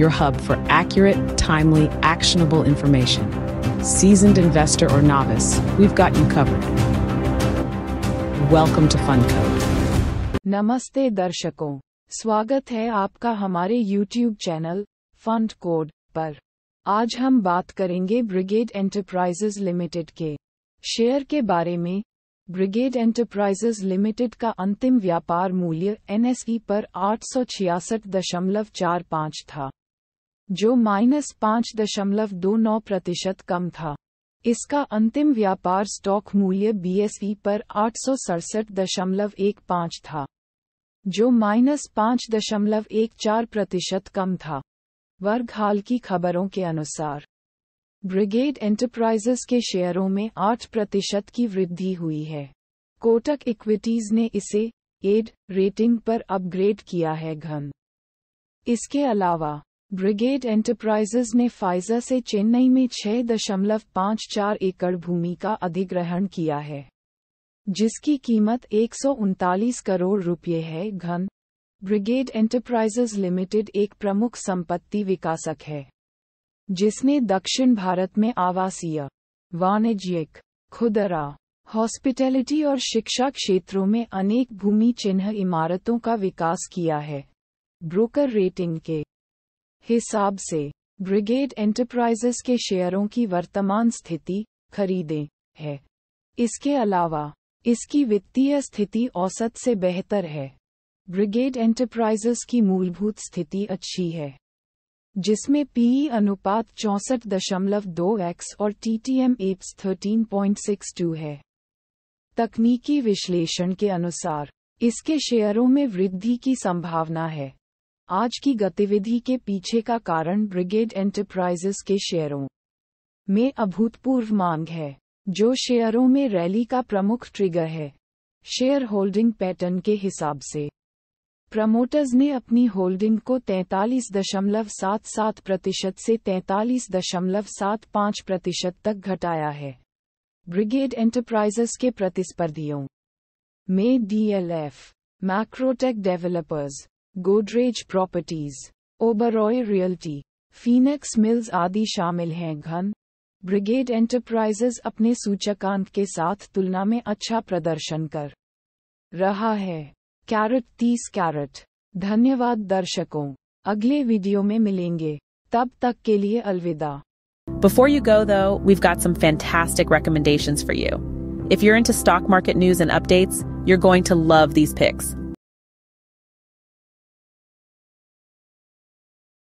your hub for accurate, timely, actionable information. Seasoned investor or novice, we've got you covered. Welcome to FunCode. Namaste दर्शकों Swagat hai aapka hamare YouTube channel fund code पर आज हम बात करेंगे Brigade Enterprises Limited के share के बारे में ब्रिगेड एंटरप्राइजेज लिमिटेड का अंतिम व्यापार मूल्य एनएसई पर आठ था जो माइनस पाँच दशमलव दो नौ प्रतिशत कम था इसका अंतिम व्यापार स्टॉक मूल्य बीएसवी पर आठ सौ सड़सठ दशमलव एक पाँच था जो माइनस पाँच दशमलव एक चार प्रतिशत कम था वर्ग हाल की खबरों के अनुसार ब्रिगेड एंटरप्राइजेस के शेयरों में आठ प्रतिशत की वृद्धि हुई है कोटक इक्विटीज ने इसे एड रेटिंग पर अपग्रेड किया है घन इसके अलावा ब्रिगेड एंटरप्राइजेज ने फाइजा से चेन्नई में छह दशमलव पाँच चार एकड़ भूमि का अधिग्रहण किया है जिसकी कीमत एक करोड़ रुपये है घन ब्रिगेड एंटरप्राइजेज लिमिटेड एक प्रमुख संपत्ति विकासक है जिसने दक्षिण भारत में आवासीय वाणिज्यिक खुदरा हॉस्पिटैलिटी और शिक्षा क्षेत्रों में अनेक भूमि चिन्ह इमारतों का विकास किया है ब्रोकर रेटिंग के हिसाब से ब्रिगेड एंटरप्राइजेस के शेयरों की वर्तमान स्थिति खरीदें है इसके अलावा इसकी वित्तीय स्थिति औसत से बेहतर है ब्रिगेड एंटरप्राइजेस की मूलभूत स्थिति अच्छी है जिसमें पीई अनुपात चौंसठ दशमलव दो एक्स और TTM EPS thirteen point six two है तकनीकी विश्लेषण के अनुसार इसके शेयरों में वृद्धि की संभावना है आज की गतिविधि के पीछे का कारण ब्रिगेड एंटरप्राइजेस के शेयरों में अभूतपूर्व मांग है जो शेयरों में रैली का प्रमुख ट्रिगर है शेयर होल्डिंग पैटर्न के हिसाब से प्रमोटर्स ने अपनी होल्डिंग को 43.77 प्रतिशत से 43.75 प्रतिशत तक घटाया है ब्रिगेड एंटरप्राइजेस के प्रतिस्पर्धियों में DLF Macrotech Developers Godrej Properties Oberoi Realty Phoenix Mills आदि शामिल हैं घन ब्रिगेड एंटरप्राइजेज अपने सूचकांक के साथ तुलना में अच्छा प्रदर्शन कर रहा है कैरट तीस कैरट धन्यवाद दर्शकों अगले वीडियो में मिलेंगे तब तक के लिए अलविदा Before you go, though, we've got some fantastic recommendations for you. If you're into stock market news and updates, you're going to love these picks.